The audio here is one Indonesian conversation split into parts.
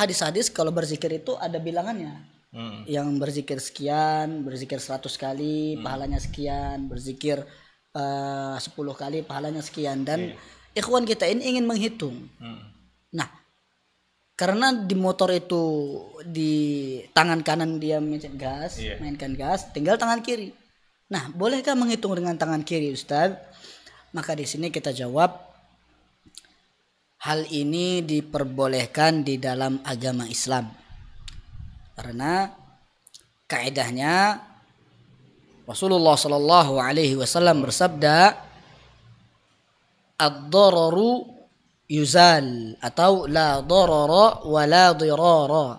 hadis-hadis kalau berzikir itu ada bilangannya. Hmm. Yang berzikir sekian, berzikir 100 kali hmm. pahalanya sekian, berzikir eh, uh, 10 kali pahalanya sekian dan yeah. ikhwan kita ini ingin menghitung. Hmm. Nah, karena di motor itu di tangan kanan dia mencet gas, yeah. mainkan gas, tinggal tangan kiri. Nah, bolehkah menghitung dengan tangan kiri, Ustaz? Maka di sini kita jawab hal ini diperbolehkan di dalam agama Islam karena kaidahnya Rasulullah Shallallahu Alaihi Wasallam bersabda ad-dararu yuzal atau la darara wa la dirara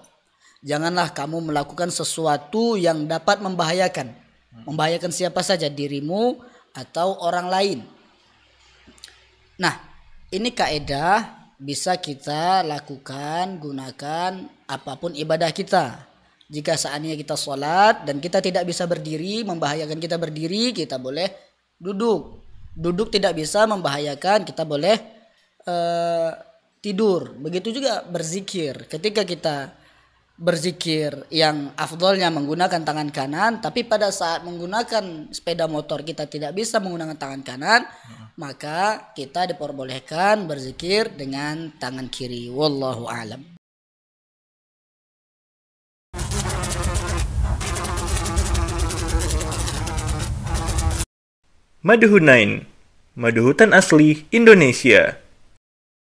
janganlah kamu melakukan sesuatu yang dapat membahayakan membahayakan siapa saja dirimu atau orang lain nah ini kaidah bisa kita lakukan gunakan apapun ibadah kita jika saatnya kita sholat dan kita tidak bisa berdiri membahayakan kita berdiri kita boleh duduk duduk tidak bisa membahayakan kita boleh uh, tidur begitu juga berzikir ketika kita berzikir yang afdolnya menggunakan tangan kanan tapi pada saat menggunakan sepeda motor kita tidak bisa menggunakan tangan kanan maka kita diperbolehkan berzikir dengan tangan kiri. Wallahu alam. Madu Hunain, madu hutan asli Indonesia.